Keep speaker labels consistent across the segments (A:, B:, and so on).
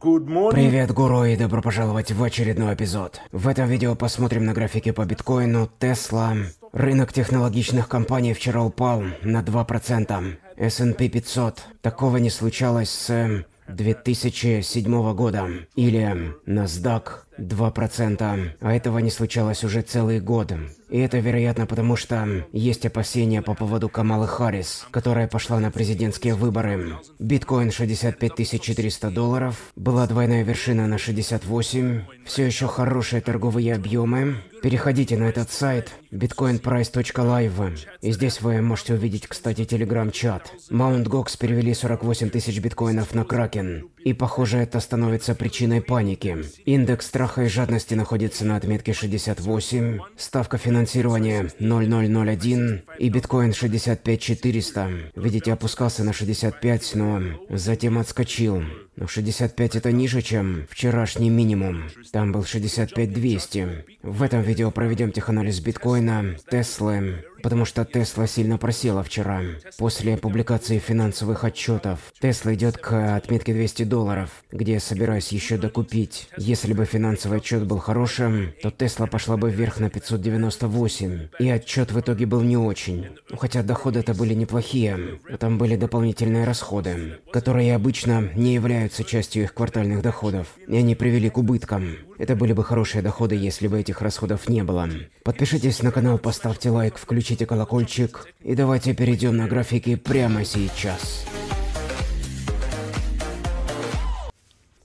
A: Привет, гуру, и добро пожаловать в очередной эпизод. В этом видео посмотрим на графики по биткоину, Тесла. Рынок технологичных компаний вчера упал на 2%. S&P 500. Такого не случалось с 2007 года. Или NASDAQ 2%. А этого не случалось уже целый год. И это, вероятно, потому что есть опасения по поводу Камалы Харрис, которая пошла на президентские выборы. Биткоин 65 400 долларов, была двойная вершина на 68, все еще хорошие торговые объемы. Переходите на этот сайт bitcoinprice.live, и здесь вы можете увидеть, кстати, телеграм-чат. Маунт Гокс перевели 48 тысяч биткоинов на Кракен, и похоже, это становится причиной паники. Индекс страха и жадности находится на отметке 68, ставка финансового Финансирование 0001 и биткоин 65400. Видите, опускался на 65, но затем отскочил. Но 65 это ниже, чем вчерашний минимум. Там был 65200. В этом видео проведем теханализ биткоина, Теслы, потому что Тесла сильно просела вчера. После публикации финансовых отчетов Тесла идет к отметке 200 долларов, где я собираюсь еще докупить. Если бы финансовый отчет был хорошим, то Тесла пошла бы вверх на 598, и отчет в итоге был не очень. Ну, хотя доходы-то были неплохие, но там были дополнительные расходы, которые обычно не являются частью их квартальных доходов, и они привели к убыткам. Это были бы хорошие доходы, если бы этих расходов не было. Подпишитесь на канал, поставьте лайк, включите колокольчик. И давайте перейдем на графики прямо сейчас.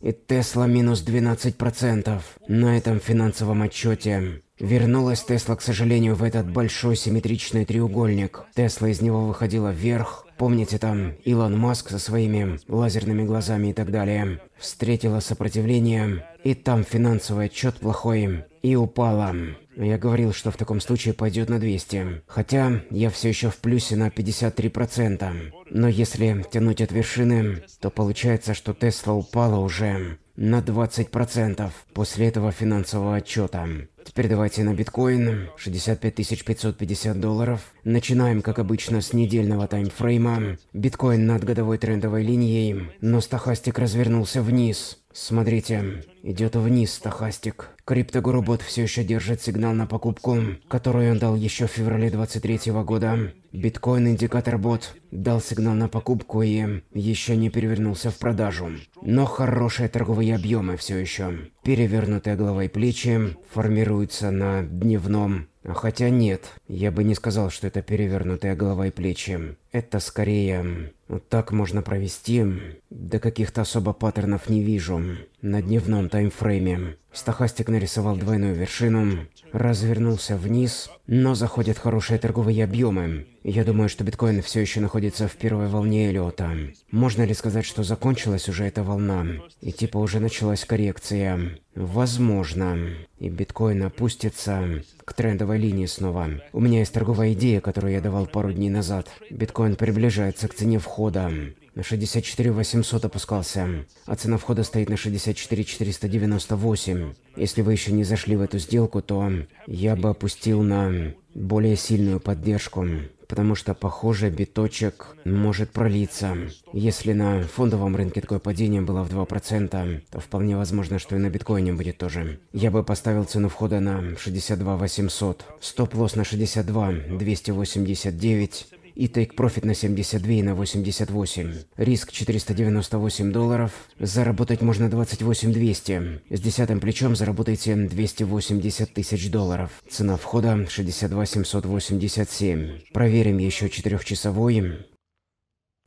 A: И Тесла минус 12%. На этом финансовом отчете Вернулась Тесла, к сожалению, в этот большой симметричный треугольник. Тесла из него выходила вверх, Помните там Илон Маск со своими лазерными глазами и так далее. Встретила сопротивление, и там финансовый отчет плохой, и упала. Я говорил, что в таком случае пойдет на 200. Хотя я все еще в плюсе на 53%. Но если тянуть от вершины, то получается, что Тесла упала уже на 20% после этого финансового отчета. Теперь давайте на биткоин. 65 550 долларов. Начинаем, как обычно, с недельного таймфрейма. Биткоин над годовой трендовой линией, но стахастик развернулся вниз. Смотрите, идет вниз стохастик. Криптогоробот все еще держит сигнал на покупку, которую он дал еще в феврале 23 -го года. Биткоин индикатор бот дал сигнал на покупку и еще не перевернулся в продажу. Но хорошие торговые объемы все еще. Перевернутые головой плечи формируются на дневном. Хотя нет, я бы не сказал, что это перевернутые головой плечи. Это скорее... Вот так можно провести. Да каких-то особо паттернов не вижу. На дневном таймфрейме. Стахастик нарисовал двойную вершину, развернулся вниз, но заходят хорошие торговые объемы. Я думаю, что биткоин все еще находится в первой волне Эллиота. Можно ли сказать, что закончилась уже эта волна? И типа уже началась коррекция? Возможно. И биткоин опустится к трендовой линии снова. У меня есть торговая идея, которую я давал пару дней назад. Биткоин Биткоин приближается к цене входа. На 64 800 опускался, а цена входа стоит на 64 498. Если вы еще не зашли в эту сделку, то я бы опустил на более сильную поддержку, потому что, похоже, биточек может пролиться. Если на фондовом рынке такое падение было в 2%, то вполне возможно, что и на биткоине будет тоже. Я бы поставил цену входа на 62 800, стоп-лосс на 62 289, и Take Profit на 72 и на 88. Риск 498 долларов. Заработать можно 28 200. С десятым плечом заработаете 280 тысяч долларов. Цена входа 62 787. Проверим еще четырехчасовой.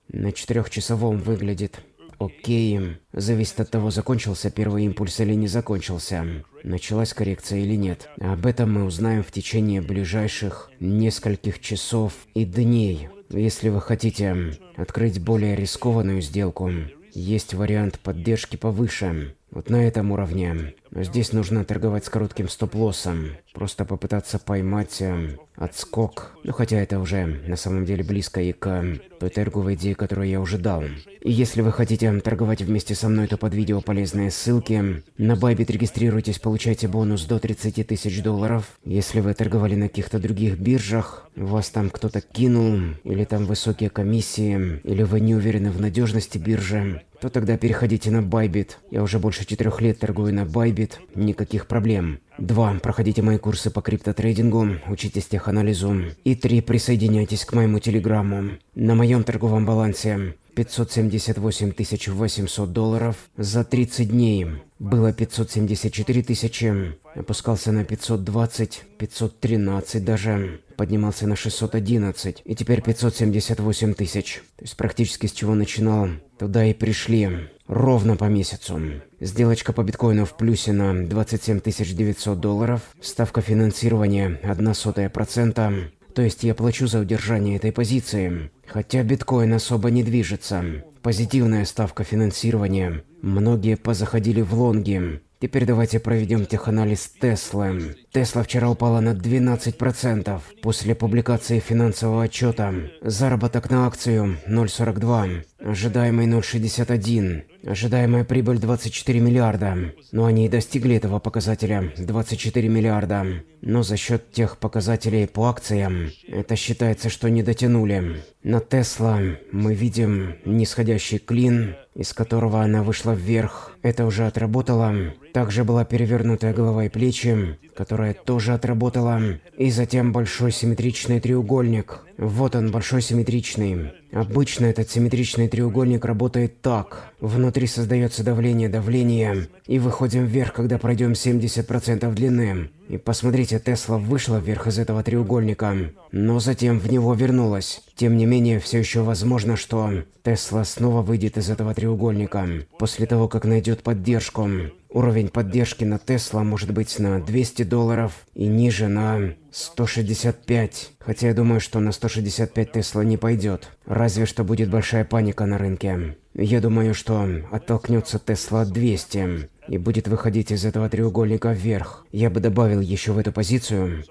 A: На четырехчасовом выглядит Окей. Зависит от того, закончился первый импульс или не закончился. Началась коррекция или нет. Об этом мы узнаем в течение ближайших нескольких часов и дней. Если вы хотите открыть более рискованную сделку, есть вариант поддержки повыше. Вот на этом уровне. Здесь нужно торговать с коротким стоп-лоссом. Просто попытаться поймать э, отскок. Ну хотя это уже на самом деле близко и к той торговой идеи, которую я уже дал. И если вы хотите торговать вместе со мной, то под видео полезные ссылки. На Байбит. регистрируйтесь, получайте бонус до 30 тысяч долларов. Если вы торговали на каких-то других биржах, вас там кто-то кинул, или там высокие комиссии, или вы не уверены в надежности биржи, то тогда переходите на Байбит. Я уже больше четырех лет торгую на Байбит, никаких проблем. 2. Проходите мои курсы по криптотрейдингу, учитесь теханализу. И 3. Присоединяйтесь к моему телеграмму. На моем торговом балансе 578 800 долларов за 30 дней. Было 574 тысячи, опускался на 520, 513 даже поднимался на 611 и теперь 578 тысяч. То есть практически с чего начинал, туда и пришли. Ровно по месяцу. Сделочка по биткоину в плюсе на 27 900 долларов. Ставка финансирования 1/100 0,01%. То есть я плачу за удержание этой позиции. Хотя биткоин особо не движется. Позитивная ставка финансирования. Многие позаходили в лонги. Теперь давайте проведем теханализ Теслы. Тесла вчера упала на 12% после публикации финансового отчета. Заработок на акцию 0,42. Ожидаемый 0,61. Ожидаемая прибыль 24 миллиарда. Но они и достигли этого показателя. 24 миллиарда. Но за счет тех показателей по акциям, это считается, что не дотянули. На Тесла мы видим нисходящий клин, из которого она вышла вверх. Это уже отработало. Также была перевернутая голова и плечи, которая тоже отработала. И затем большой симметричный треугольник. Вот он, большой симметричный. Обычно этот симметричный треугольник работает так. Внутри создается давление давление, и выходим вверх, когда пройдем 70% длины. И посмотрите, Тесла вышла вверх из этого треугольника, но затем в него вернулась. Тем не менее, все еще возможно, что Тесла снова выйдет из этого треугольника, после того, как найдет поддержку. Уровень поддержки на Тесла может быть на 200 долларов и ниже на 165. Хотя я думаю, что на 165 Тесла не пойдет. Разве что будет большая паника на рынке. Я думаю, что оттолкнется Тесла от 200 и будет выходить из этого треугольника вверх. Я бы добавил еще в эту позицию,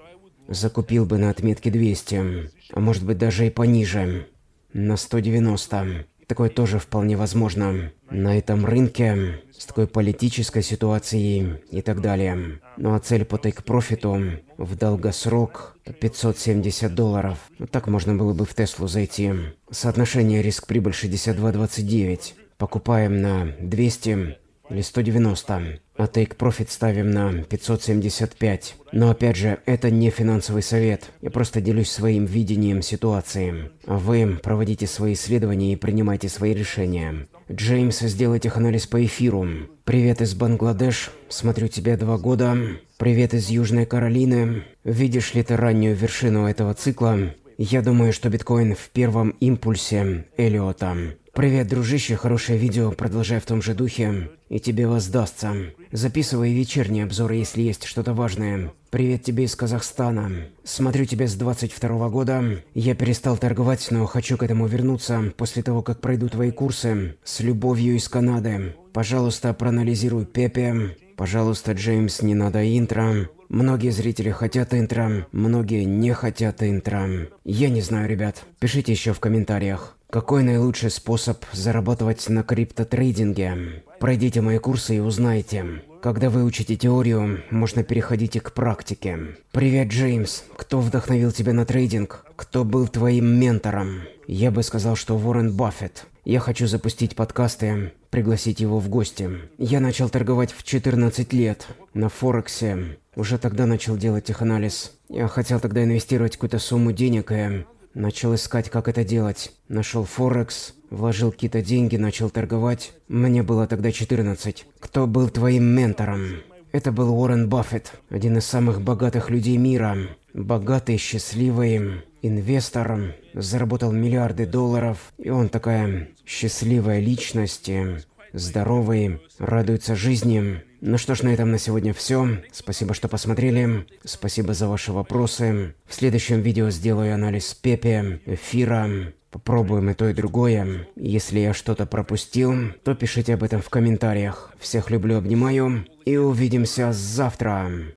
A: закупил бы на отметке 200, а может быть даже и пониже, на 190. Такое тоже вполне возможно. На этом рынке, с такой политической ситуацией и так далее. Ну а цель по тейк-профиту в долгосрок 570 долларов. Вот так можно было бы в Теслу зайти. Соотношение риск-прибыль 62-29. Покупаем на 200, или 190, а Take Profit ставим на 575. Но опять же, это не финансовый совет. Я просто делюсь своим видением ситуации. А вы проводите свои исследования и принимайте свои решения. Джеймс, сделайте их анализ по эфиру. Привет из Бангладеш, смотрю тебя два года. Привет из Южной Каролины. Видишь ли ты раннюю вершину этого цикла? Я думаю, что биткоин в первом импульсе Элиота. Привет, дружище, хорошее видео, продолжай в том же духе и тебе воздастся. Записывай вечерние обзоры, если есть что-то важное. Привет тебе из Казахстана. Смотрю тебя с 22 -го года. Я перестал торговать, но хочу к этому вернуться после того, как пройду твои курсы. С любовью из Канады. Пожалуйста, проанализируй Пепе. Пожалуйста, Джеймс, не надо интро. Многие зрители хотят интро, многие не хотят интро. Я не знаю, ребят. Пишите еще в комментариях. Какой наилучший способ зарабатывать на криптотрейдинге? Пройдите мои курсы и узнаете. Когда вы учите теорию, можно переходить и к практике. Привет, Джеймс. Кто вдохновил тебя на трейдинг? Кто был твоим ментором? Я бы сказал, что Уоррен Баффет. Я хочу запустить подкасты, пригласить его в гости. Я начал торговать в 14 лет на Форексе. Уже тогда начал делать теханализ. Я хотел тогда инвестировать какую-то сумму денег, и Начал искать, как это делать. Нашел Форекс, вложил какие-то деньги, начал торговать. Мне было тогда 14. Кто был твоим ментором? Это был Уоррен Баффет, один из самых богатых людей мира. Богатый, счастливый, инвестор, заработал миллиарды долларов. И он такая счастливая личность здоровы, радуются жизни. Ну что ж, на этом на сегодня все. Спасибо, что посмотрели. Спасибо за ваши вопросы. В следующем видео сделаю анализ Пепе, Эфира. Попробуем и то, и другое. Если я что-то пропустил, то пишите об этом в комментариях. Всех люблю, обнимаю. И увидимся завтра.